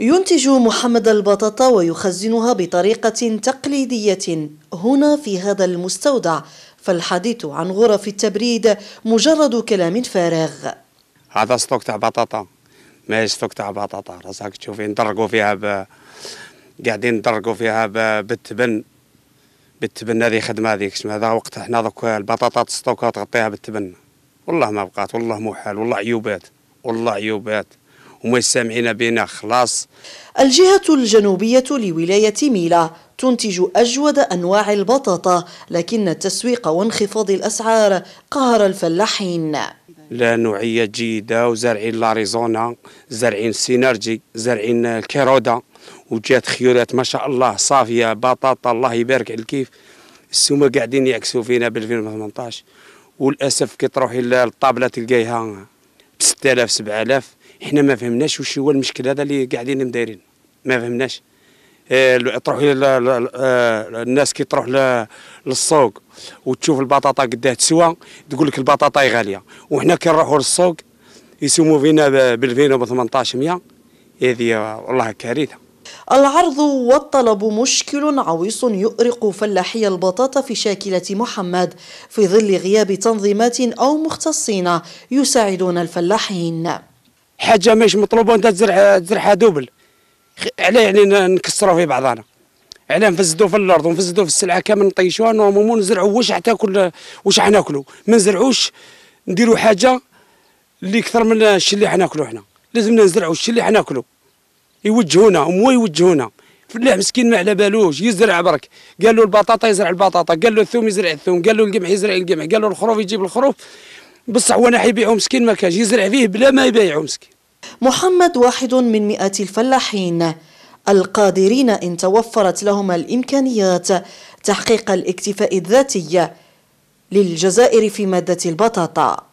ينتج محمد البطاطا ويخزنها بطريقة تقليدية هنا في هذا المستودع فالحديث عن غرف التبريد مجرد كلام فارغ هذا ستوك تاع بطاطا ماهيش ستوك تاع بطاطا راسك تشوفي ندرقوا فيها ب... قاعدين ندرقوا فيها ب... بالتبن بالتبن هذه خدمه هذيك شنو هذا وقت حنا دوك البطاطا تستوكها تغطيها بالتبن والله ما بقات والله مو حال والله عيوبات والله عيوبات هما السامعين بنا خلاص الجهة الجنوبية لولاية ميلا تنتج أجود أنواع البطاطا لكن التسويق وانخفاض الأسعار قهر الفلاحين لا نوعية جيدة وزرعين لاريزونا زرعين سينرجي زرعين كيرودا وجات خيولات ما شاء الله صافية بطاطا الله يبارك على الكيف السومة قاعدين يعكسوا فينا ب 2018 وللأسف كي تروحي للطابلة تلقايها 6000 7000 احنا ما فهمناش واش هو المشكل هذا اللي قاعدين مدايرين ما فهمناش تروح آه، آه، الناس كي تروح للسوق وتشوف البطاطا قداه تسوى تقول لك البطاطا غاليه وحنا كي نروحوا للسوق يسموا فينا بالفينو ب 1800 هذه والله كارثه العرض والطلب مشكل عويص يؤرق فلاحي البطاطا في شاكلة محمد في ظل غياب تنظيمات أو مختصين يساعدون الفلاحين حاجة مش مطلوبة أنت تزرع تزرعها دوبل عليه يعني نكسروا في بعضنا علاه نفزدوا في الارض ونفزدوا في السلعه كامل نطيشوها نورمالمون نزرعوا واش حتى كل واش حناكلوا ما نزرعوش نديروا حاجه اللي اكثر من الشيء اللي حناكلوا حنا لازمنا نزرعوا الشيء اللي حناكلوا يوجهونا هما يوجهونا فلاح مسكين ما على بالوش يزرع برك قال له البطاطا يزرع البطاطا قال له الثوم يزرع الثوم قال له القمح يزرع القمح قال له الخروف يجيب الخروف بصح وانا حيبيعو مسكين ما كاش يزرع فيه بلا ما يبيعو مسكين محمد واحد من مئات الفلاحين القادرين إن توفرت لهم الإمكانيات تحقيق الاكتفاء الذاتي للجزائر في مادة البطاطا